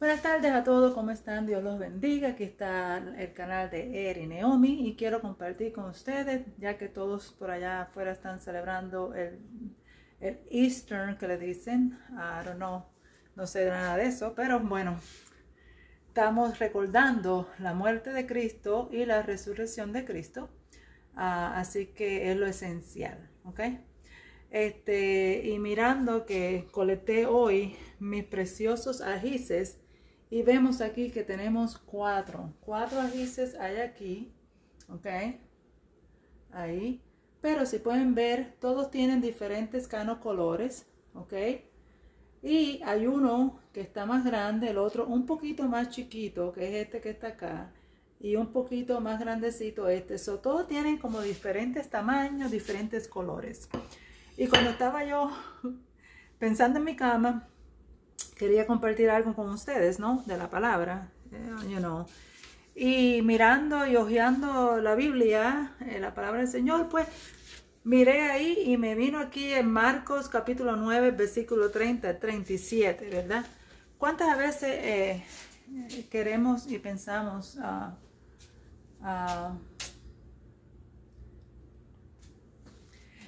Buenas tardes a todos, ¿cómo están? Dios los bendiga. Aquí está el canal de Eri Naomi y quiero compartir con ustedes, ya que todos por allá afuera están celebrando el, el Eastern que le dicen. I don't know, no sé nada de eso, pero bueno, estamos recordando la muerte de Cristo y la resurrección de Cristo. Ah, así que es lo esencial, ¿ok? Este, y mirando que coleté hoy mis preciosos ajices y vemos aquí que tenemos cuatro. Cuatro ajices hay aquí. ¿Ok? Ahí. Pero si pueden ver, todos tienen diferentes canos colores. ¿Ok? Y hay uno que está más grande, el otro un poquito más chiquito, que es este que está acá. Y un poquito más grandecito este. todos tienen como diferentes tamaños, diferentes colores. Y cuando estaba yo pensando en mi cama, quería compartir algo con ustedes, ¿no? De la palabra, eh, you know. Y mirando y hojeando la Biblia, eh, la palabra del Señor, pues miré ahí y me vino aquí en Marcos capítulo 9, versículo 30, 37, ¿verdad? ¿Cuántas veces eh, queremos y pensamos ah, ah,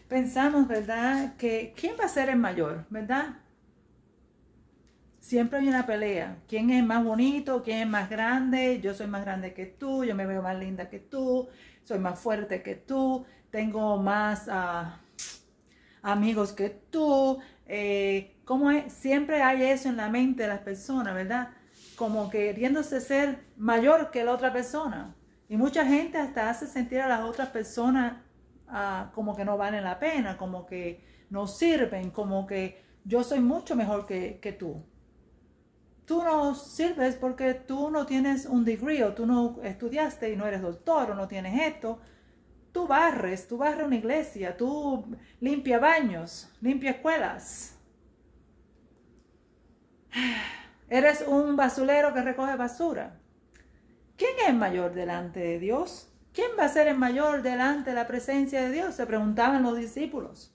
pensamos, ¿verdad? Que quién va a ser el mayor, ¿verdad? siempre hay una pelea. ¿Quién es más bonito? ¿Quién es más grande? Yo soy más grande que tú, yo me veo más linda que tú, soy más fuerte que tú, tengo más ah, amigos que tú. Eh, ¿Cómo es? Siempre hay eso en la mente de las personas, ¿verdad? Como queriéndose ser mayor que la otra persona. Y mucha gente hasta hace sentir a las otras personas ah, como que no valen la pena, como que no sirven, como que yo soy mucho mejor que, que tú tú no sirves porque tú no tienes un degree o tú no estudiaste y no eres doctor o no tienes esto. Tú barres, tú barres una iglesia, tú limpias baños, limpias escuelas. Eres un basurero que recoge basura. ¿Quién es mayor delante de Dios? ¿Quién va a ser el mayor delante de la presencia de Dios? Se preguntaban los discípulos.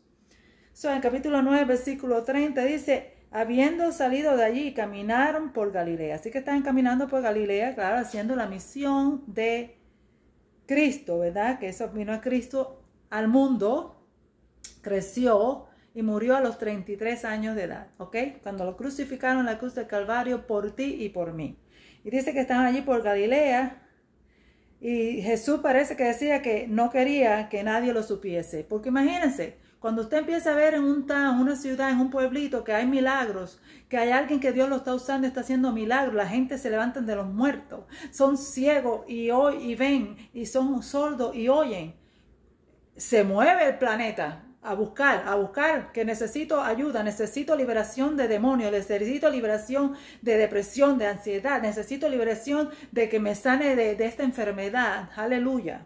So, en el capítulo 9, versículo 30 dice, Habiendo salido de allí, caminaron por Galilea. Así que están caminando por Galilea, claro, haciendo la misión de Cristo, ¿verdad? Que eso vino a Cristo al mundo, creció y murió a los 33 años de edad, ¿ok? Cuando lo crucificaron en la cruz del Calvario por ti y por mí. Y dice que estaban allí por Galilea y Jesús parece que decía que no quería que nadie lo supiese, porque imagínense, cuando usted empieza a ver en un town, una ciudad, en un pueblito que hay milagros, que hay alguien que Dios lo está usando, está haciendo milagros, la gente se levanta de los muertos, son ciegos y, y ven, y son sordos y oyen. Se mueve el planeta a buscar, a buscar, que necesito ayuda, necesito liberación de demonios, necesito liberación de depresión, de ansiedad, necesito liberación de que me sane de esta enfermedad. Aleluya.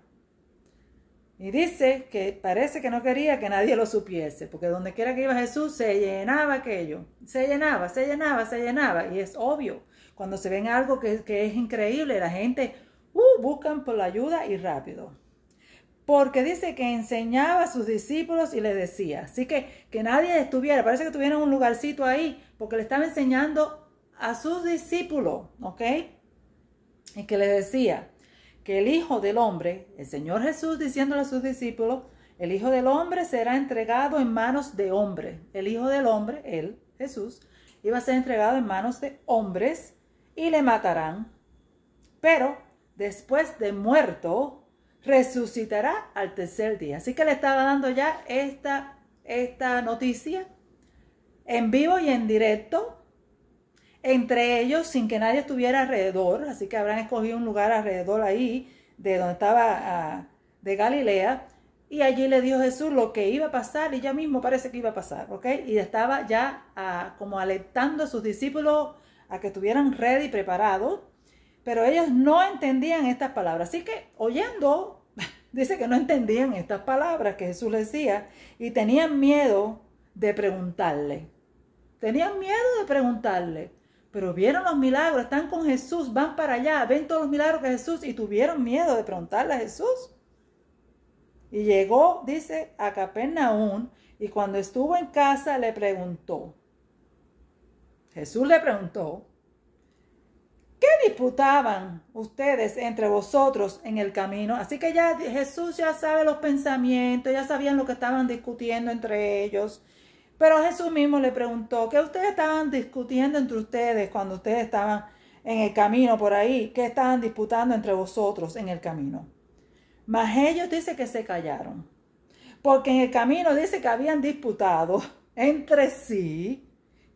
Y dice que parece que no quería que nadie lo supiese, porque donde quiera que iba Jesús se llenaba aquello, se llenaba, se llenaba, se llenaba. Y es obvio, cuando se ven algo que, es increíble, la gente uh, buscan por la ayuda y rápido. Porque dice que enseñaba a sus discípulos y les decía. Así que que nadie estuviera, parece que tuviera un lugarcito ahí, porque le estaba enseñando a sus discípulos, ¿ok? Y que les decía, el Hijo del Hombre, el Señor Jesús diciéndole a sus discípulos, el Hijo del Hombre será entregado en manos de hombre. El Hijo del Hombre, él, Jesús, iba a ser entregado en manos de hombres y le matarán. Pero después de muerto, resucitará al tercer día. Así que le estaba dando ya esta, esta noticia en vivo y en directo entre ellos sin que nadie estuviera alrededor, así que habrán escogido un lugar alrededor ahí de donde estaba ah, de Galilea, y allí le dio Jesús lo que iba a pasar, y ya mismo parece que iba a pasar, ¿ok? Y estaba ya ah, como alertando a sus discípulos a que estuvieran ready y preparados, pero ellos no entendían estas palabras, así que oyendo, dice que no entendían estas palabras que Jesús les decía, y tenían miedo de preguntarle, tenían miedo de preguntarle, pero vieron los milagros, están con Jesús, van para allá, ven todos los milagros que Jesús y tuvieron miedo de preguntarle a Jesús. Y llegó, dice, a Capernaum y cuando estuvo en casa le preguntó, Jesús le preguntó, ¿qué disputaban ustedes entre vosotros en el camino? Así que ya Jesús ya sabe los pensamientos, ya sabían lo que estaban discutiendo entre ellos pero Jesús mismo le preguntó, ¿qué ustedes estaban discutiendo entre ustedes cuando ustedes estaban en el camino por ahí? ¿Qué estaban disputando entre vosotros en el camino? Mas ellos dice que se callaron, porque en el camino dice que habían disputado entre sí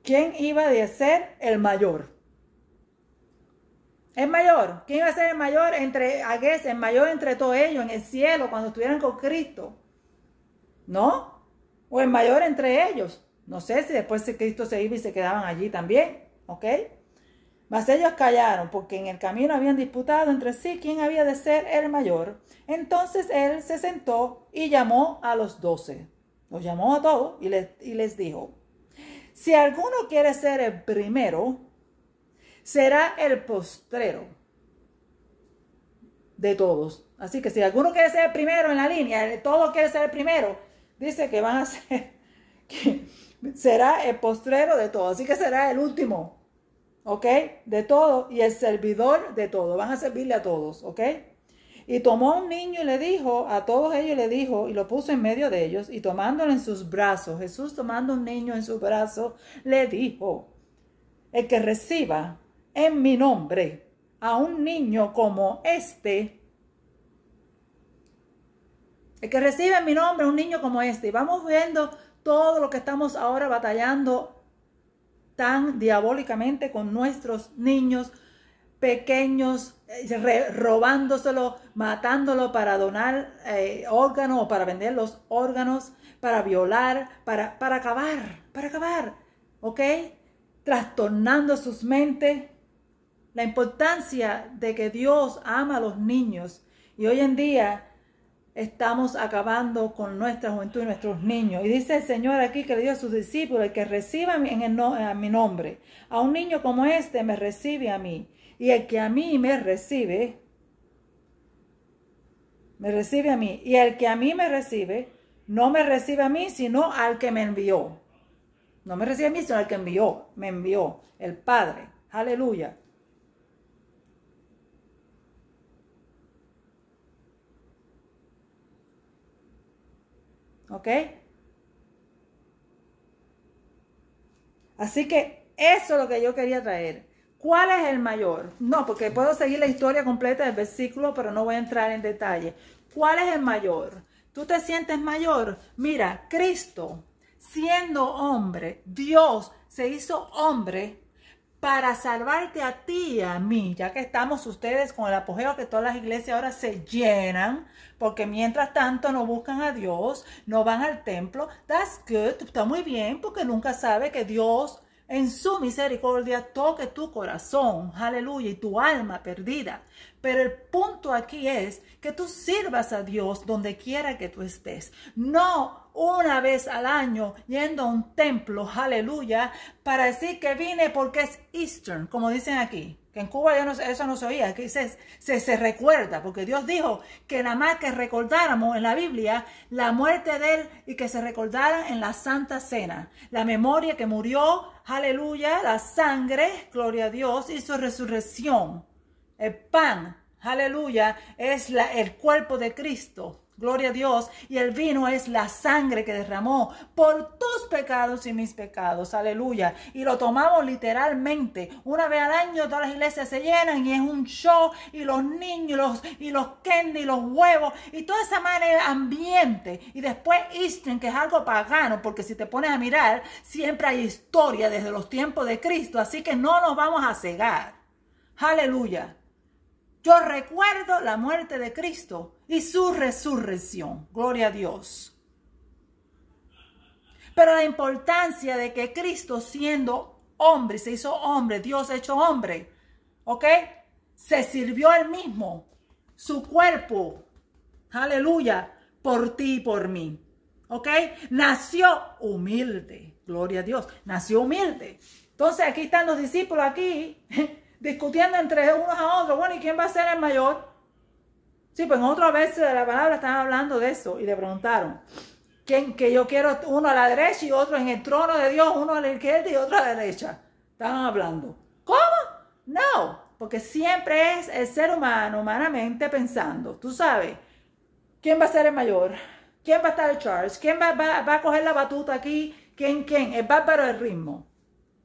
quién iba a ser el mayor. El mayor, ¿quién iba a ser el mayor entre Agués, el mayor entre todos ellos en el cielo cuando estuvieran con Cristo? ¿No? o el mayor entre ellos. No sé si después Cristo se iba y se quedaban allí también, ¿ok? Mas ellos callaron, porque en el camino habían disputado entre sí quién había de ser el mayor. Entonces él se sentó y llamó a los doce. Los llamó a todos y les, dijo, si alguno quiere ser el primero, será el postrero de todos. Así que si alguno quiere ser el primero en la línea, todo quiere ser el primero, dice que van a ser, que será el postrero de todo, así que será el último, ¿ok? De todo y el servidor de todo, van a servirle a todos, ¿ok? Y tomó un niño y le dijo, a todos ellos le dijo, y lo puso en medio de ellos, y tomándolo en sus brazos, Jesús tomando un niño en sus brazos, le dijo, el que reciba en mi nombre a un niño como este, que recibe en mi nombre un niño como este. Y vamos viendo todo lo que estamos ahora batallando tan diabólicamente con nuestros niños pequeños, eh, robándoselo, matándolo para donar eh, órganos o para vender los órganos, para violar, para, para acabar, para acabar, ¿ok? Trastornando sus mentes. La importancia de que Dios ama a los niños. Y hoy en día estamos acabando con nuestra juventud y nuestros niños. Y dice el Señor aquí que le dio a sus discípulos, el que reciba en a mi nombre, a un niño como este me recibe a mí. Y el que a mí me recibe, me recibe a mí. Y el que a mí me recibe, no me recibe a mí, sino al que me envió. No me recibe a mí, sino al que envió, me envió, el Padre. Aleluya. ¿Ok? Así que eso es lo que yo quería traer. ¿Cuál es el mayor? No, porque puedo seguir la historia completa del versículo, pero no voy a entrar en detalle. ¿Cuál es el mayor? ¿Tú te sientes mayor? Mira, Cristo, siendo hombre, Dios se hizo hombre para salvarte a ti y a mí, ya que estamos ustedes con el apogeo que todas las iglesias ahora se llenan, porque mientras tanto no buscan a Dios, no van al templo. That's good, está muy bien, porque nunca sabe que Dios en su misericordia toque tu corazón, aleluya, y tu alma perdida. Pero el punto aquí es que tú sirvas a Dios donde quiera que tú estés. No una vez al año yendo a un templo, aleluya, para decir que vine porque es Eastern, como dicen aquí que en Cuba no, eso no se oía, que se, se, recuerda, porque Dios dijo que nada más que recordáramos en la Biblia la muerte de Él y que se recordara en la Santa Cena, la memoria que murió, aleluya, la sangre, gloria a Dios, y su resurrección, el pan, aleluya, es la, el cuerpo de Cristo, Gloria a Dios. Y el vino es la sangre que derramó por tus pecados y mis pecados. Aleluya. Y lo tomamos literalmente. Una vez al año todas las iglesias se llenan y es un show. Y los niños los, y los candy y los huevos y toda esa manera ambiente. Y después Eastern, que es algo pagano, porque si te pones a mirar, siempre hay historia desde los tiempos de Cristo. Así que no nos vamos a cegar. Aleluya. Yo recuerdo la muerte de Cristo y su resurrección. Gloria a Dios. Pero la importancia de que Cristo siendo hombre, se hizo hombre, Dios hecho hombre, ¿ok? Se sirvió él mismo, su cuerpo, aleluya, por ti y por mí, ¿ok? Nació humilde, gloria a Dios, nació humilde. Entonces aquí están los discípulos aquí discutiendo entre unos a otros, bueno, ¿y quién va a ser el mayor? Sí, pues en otro verso de eh, la palabra están hablando de eso y le preguntaron. ¿quién, que yo quiero uno a la derecha y otro en el trono de Dios, uno a la izquierda y otro a la derecha. Estaban hablando. ¿Cómo? No, porque siempre es el ser humano, humanamente pensando. Tú sabes, ¿quién va a ser el mayor? ¿Quién va a estar el charge? ¿Quién va, va a coger la batuta aquí? ¿Quién, quién? El bárbaro del ritmo.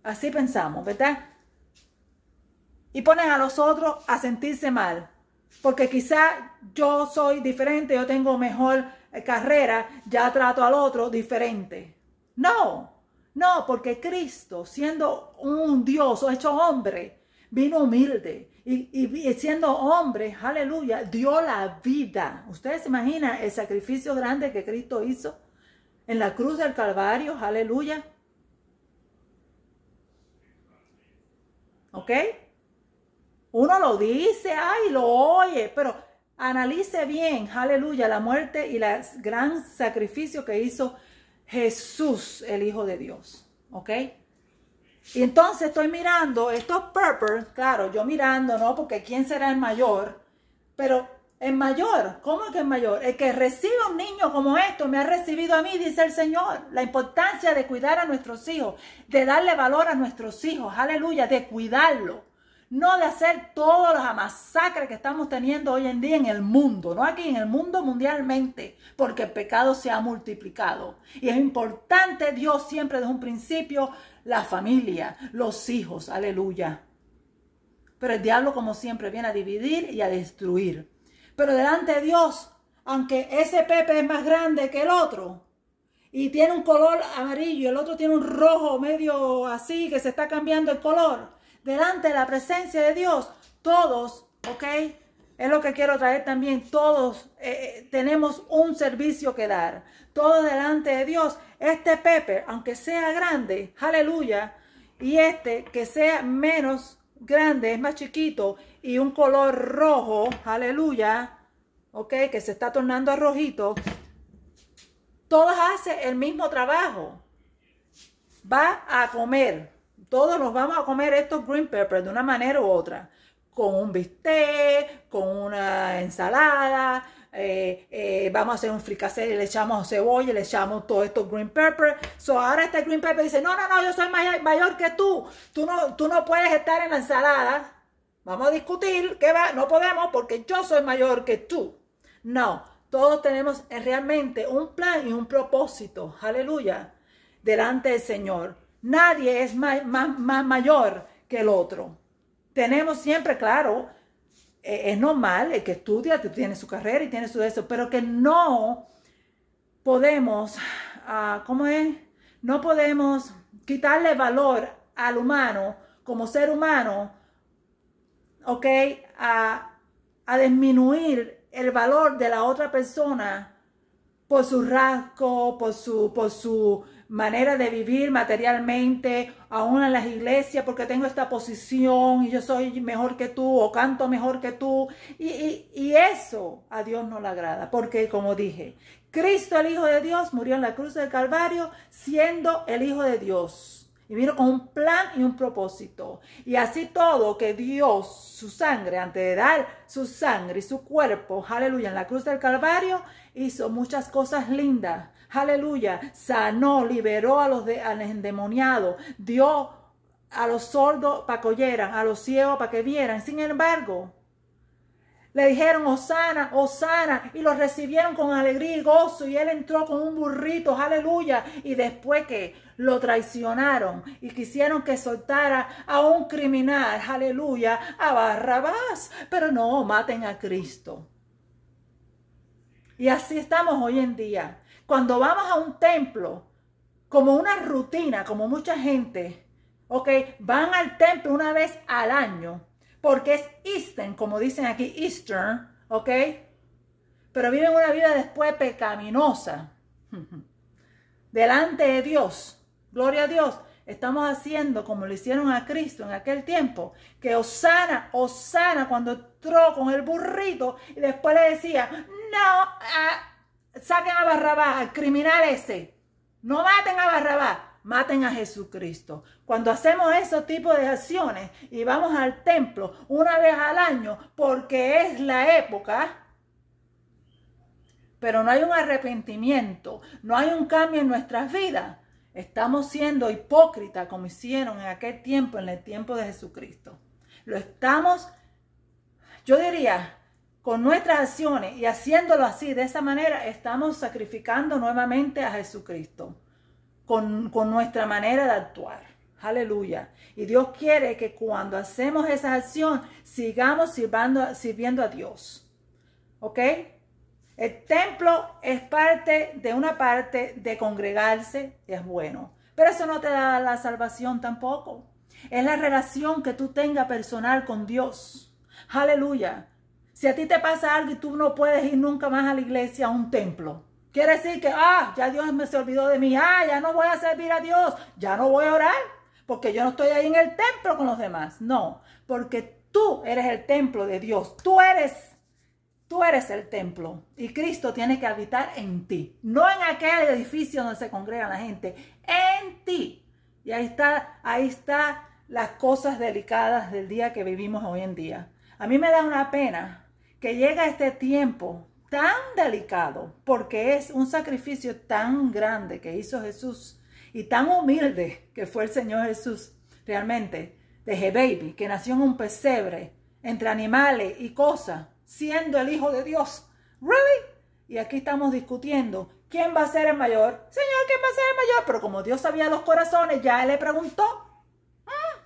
Así pensamos, ¿verdad? Y ponen a los otros a sentirse mal porque quizá yo soy diferente, yo tengo mejor eh, carrera, ya trato al otro diferente. No, no, porque Cristo, siendo un Dios hecho hombre, vino humilde y, y siendo hombre, aleluya, dio la vida. ¿Ustedes se imaginan el sacrificio grande que Cristo hizo en la cruz del Calvario? Aleluya. ¿Ok? Uno lo dice, ay, lo oye, pero analice bien, aleluya, la muerte y el gran sacrificio que hizo Jesús, el Hijo de Dios. ¿Ok? Y entonces estoy mirando estos purpose, claro, yo mirando, ¿no? Porque ¿quién será el mayor? Pero el mayor, ¿cómo que el mayor? El que recibe a un niño como esto me ha recibido a mí, dice el Señor. La importancia de cuidar a nuestros hijos, de darle valor a nuestros hijos, aleluya, de cuidarlo no de hacer todas las masacres que estamos teniendo hoy en día en el mundo, no aquí en el mundo mundialmente, porque el pecado se ha multiplicado. Y es importante, Dios siempre desde un principio, la familia, los hijos, aleluya. Pero el diablo, como siempre, viene a dividir y a destruir. Pero delante de Dios, aunque ese Pepe es más grande que el otro, y tiene un color amarillo, el otro tiene un rojo medio así que se está cambiando el color delante de la presencia de Dios, todos, ¿ok? Es lo que quiero traer también. Todos eh, eh, tenemos un servicio que dar. Todo delante de Dios. Este Pepe, aunque sea grande, aleluya. Y este que sea menos grande, es más chiquito y un color rojo, aleluya. Ok, que se está tornando a rojito. Todos hacen el mismo trabajo. Va a comer todos nos vamos a comer estos green peppers de una manera u otra, con un bistec, con una ensalada, eh, eh, vamos a hacer un fricassé y le echamos cebolla, le echamos todos estos green peppers. So ahora este green pepper dice, no, no, no, yo soy mayor, que tú. Tú no, tú no puedes estar en la ensalada. Vamos a discutir, ¿qué va? No podemos porque yo soy mayor que tú. No, todos tenemos eh, realmente un plan y un propósito, aleluya, delante del Señor. Nadie es más mayor que el otro. Tenemos siempre, claro, eh, es normal, el que estudia tiene su carrera y tiene su eso, pero que no podemos, ah, ¿cómo es? No podemos quitarle valor al humano como ser humano, ¿ok? A, a disminuir el valor de la otra persona por su rasgo, por su, por su manera de vivir materialmente, aún en las iglesias, porque tengo esta posición y yo soy mejor que tú o canto mejor que tú. Y, y, y eso a Dios no le agrada, porque como dije, Cristo el Hijo de Dios murió en la cruz del Calvario siendo el Hijo de Dios y vino con un plan y un propósito. Y así todo que Dios, su sangre, antes de dar su sangre y su cuerpo, aleluya, en la cruz del Calvario, hizo muchas cosas lindas. Aleluya, sanó, liberó a los, de, a los endemoniados, dio a los sordos para que oyeran, a los ciegos para que vieran. Sin embargo, le dijeron, Osana, Osana, y lo recibieron con alegría y gozo, y él entró con un burrito, aleluya, y después que lo traicionaron y quisieron que soltara a un criminal, aleluya, a Barrabás, pero no maten a Cristo. Y así estamos hoy en día. Cuando vamos a un templo, como una rutina, como mucha gente, ok, van al templo una vez al año porque es Eastern, como dicen aquí, Eastern, ¿ok? Pero viven una vida después pecaminosa. Delante de Dios, gloria a Dios, estamos haciendo como lo hicieron a Cristo en aquel tiempo, que Osana, Osana cuando entró con el burrito y después le decía, no, ah, saquen a Barrabás, al criminal ese, no maten a Barrabás maten a Jesucristo. Cuando hacemos esos tipos de acciones y vamos al templo una vez al año porque es la época, pero no hay un arrepentimiento, no hay un cambio en nuestras vidas, estamos siendo hipócritas como hicieron en aquel tiempo, en el tiempo de Jesucristo. Lo estamos, yo diría, con nuestras acciones y haciéndolo así, de esa manera, estamos sacrificando nuevamente a Jesucristo con, nuestra manera de actuar. Aleluya. Y Dios quiere que cuando hacemos esa acción, sigamos sirviendo a Dios. ¿Ok? El templo es parte de una parte de congregarse, es bueno. Pero eso no te da la salvación tampoco. Es la relación que tú tengas personal con Dios. Aleluya. Si a ti te pasa algo y tú no puedes ir nunca más a la iglesia, a un templo, Quiere decir que, ah, ya Dios me se olvidó de mí, ah, ya no voy a servir a Dios, ya no voy a orar, porque yo no estoy ahí en el templo con los demás. No, porque tú eres el templo de Dios, tú eres, tú eres el templo y Cristo tiene que habitar en ti, no en aquel edificio donde se congrega la gente, en ti. Y ahí está, ahí está las cosas delicadas del día que vivimos hoy en día. A mí me da una pena que llegue este tiempo tan delicado, porque es un sacrificio tan grande que hizo Jesús y tan humilde que fue el Señor Jesús realmente, de baby, que nació en un pesebre entre animales y cosas, siendo el Hijo de Dios. ¿Really? Y aquí estamos discutiendo quién va a ser el mayor. Señor, ¿quién va a ser el mayor? Pero como Dios sabía los corazones, ya él le preguntó. Mm.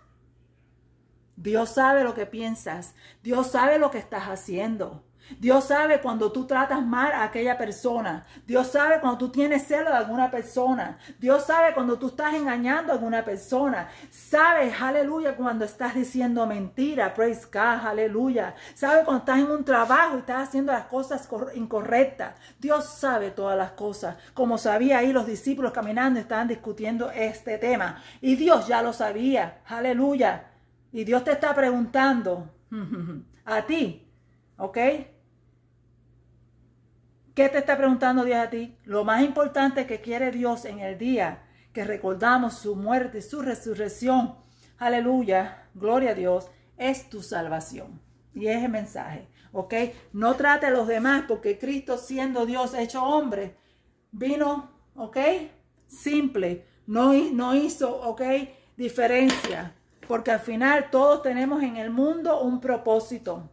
Dios sabe lo que piensas. Dios sabe lo que estás haciendo. Dios sabe cuando tú tratas mal a aquella persona. Dios sabe cuando tú tienes celo de alguna persona. Dios sabe cuando tú estás engañando a alguna persona. sabes aleluya, cuando estás diciendo mentira. Praise God, aleluya. Sabe cuando estás en un trabajo y estás haciendo las cosas incorrectas. Dios sabe todas las cosas. Como sabía ahí los discípulos caminando estaban discutiendo este tema. Y Dios ya lo sabía. Aleluya. Y Dios te está preguntando a ti. ¿Ok? ¿Qué te está preguntando Dios a ti? Lo más importante que quiere Dios en el día que recordamos su muerte y su resurrección. Aleluya, gloria a Dios, es tu salvación. Y es el mensaje, ¿ok? No trate a los demás porque Cristo siendo Dios hecho hombre, vino, ¿ok? Simple, no, no hizo, ¿ok? Diferencia, porque al final todos tenemos en el mundo un propósito.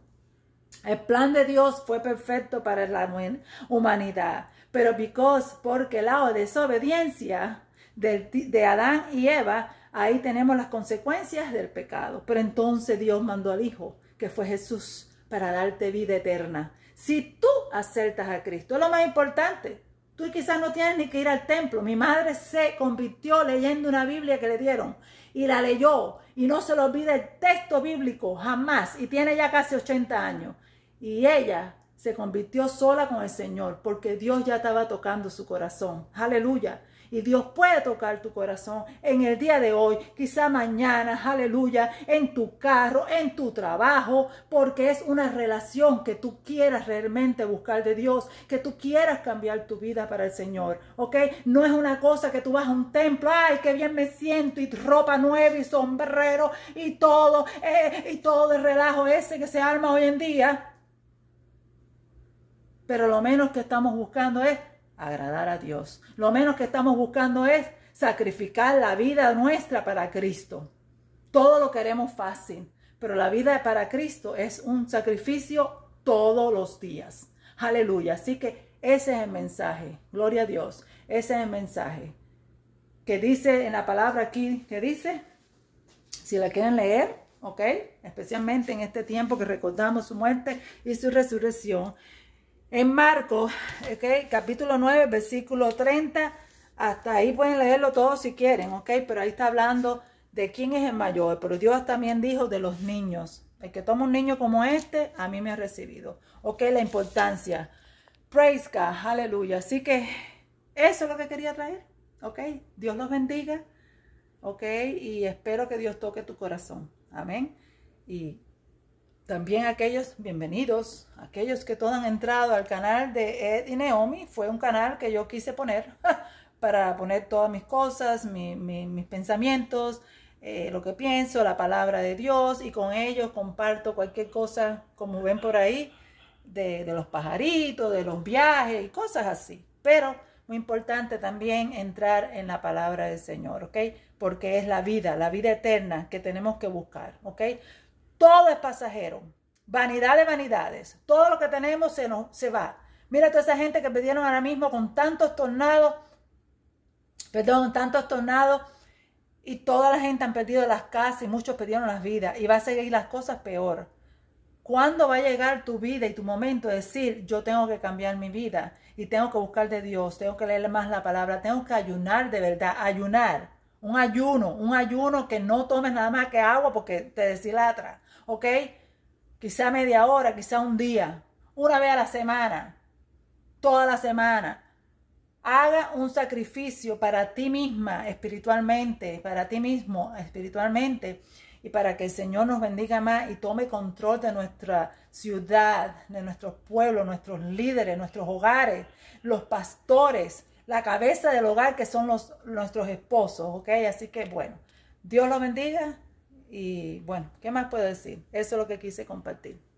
El plan de Dios fue perfecto para la humanidad, pero because, porque la desobediencia de, de Adán y Eva, ahí tenemos las consecuencias del pecado. Pero entonces Dios mandó al Hijo, que fue Jesús, para darte vida eterna. Si tú acertas a Cristo, es lo más importante, tú quizás no tienes ni que ir al templo. Mi madre se convirtió leyendo una Biblia que le dieron y la leyó y no se le olvida el texto bíblico jamás y tiene ya casi 80 años. Y ella se convirtió sola con el Señor porque Dios ya estaba tocando su corazón. Aleluya. Y Dios puede tocar tu corazón en el día de hoy, quizá mañana, aleluya, en tu carro, en tu trabajo, porque es una relación que tú quieras realmente buscar de Dios, que tú quieras cambiar tu vida para el Señor, ¿ok? No es una cosa que tú vas a un templo, ay, qué bien me siento, y ropa nueva, y sombrero, y todo, eh, y todo el relajo ese que se arma hoy en día. Pero lo menos que estamos buscando es agradar a Dios. Lo menos que estamos buscando es sacrificar la vida nuestra para Cristo. Todo lo queremos fácil, pero la vida para Cristo es un sacrificio todos los días. Aleluya. Así que ese es el mensaje. Gloria a Dios. Ese es el mensaje. Que dice en la palabra aquí, que dice, si la quieren leer, ¿ok? Especialmente en este tiempo que recordamos su muerte y su resurrección en Marcos, capítulo 9, versículo 30, hasta ahí pueden leerlo todos si quieren, ok, pero ahí está hablando de quién es el mayor, pero Dios también dijo de los niños. El que toma un niño como este, a mí me ha recibido. Ok, la importancia. Praise God, aleluya. Así que eso es lo que quería traer. Ok, Dios los bendiga. Ok, y espero que Dios toque tu corazón. Amén. Y también aquellos, bienvenidos, aquellos que todos han entrado al canal de Ed y Naomi, fue un canal que yo quise poner para poner todas mis cosas, mis pensamientos, eh, lo que pienso, la palabra de Dios y con ellos comparto cualquier cosa, como ven por ahí, de, de los pajaritos, de los viajes y cosas así. Pero muy importante también entrar en la palabra del Señor, ¿ok? Porque es la vida, la vida eterna que tenemos que buscar, ¿ok? Todo es pasajero. Vanidad de vanidades. Todo lo que tenemos se, nos, se va. Mira toda esa gente que pidieron ahora mismo con tantos tornados, perdón, tantos tornados y toda la gente han perdido las casas y muchos perdieron las vidas y va a seguir las cosas peor. ¿Cuándo va a llegar tu vida y tu momento de decir, yo tengo que cambiar mi vida y tengo que buscar de Dios, tengo que leer más la palabra, tengo que ayunar de verdad, ayunar, un ayuno, un ayuno que no tomes nada más que agua porque te atrás. ¿ok? Quizá media hora, quizá un día, una vez a la semana, toda la semana. Haga un sacrificio para ti misma espiritualmente, para ti mismo espiritualmente, y para que el Señor nos bendiga más y tome control de nuestra ciudad, de nuestros pueblos, nuestros líderes, nuestros hogares, los pastores, la cabeza del hogar que son los, nuestros esposos, ¿ok? Así que bueno, Dios lo bendiga. Y bueno, ¿qué más puedo decir? Eso es lo que quise compartir.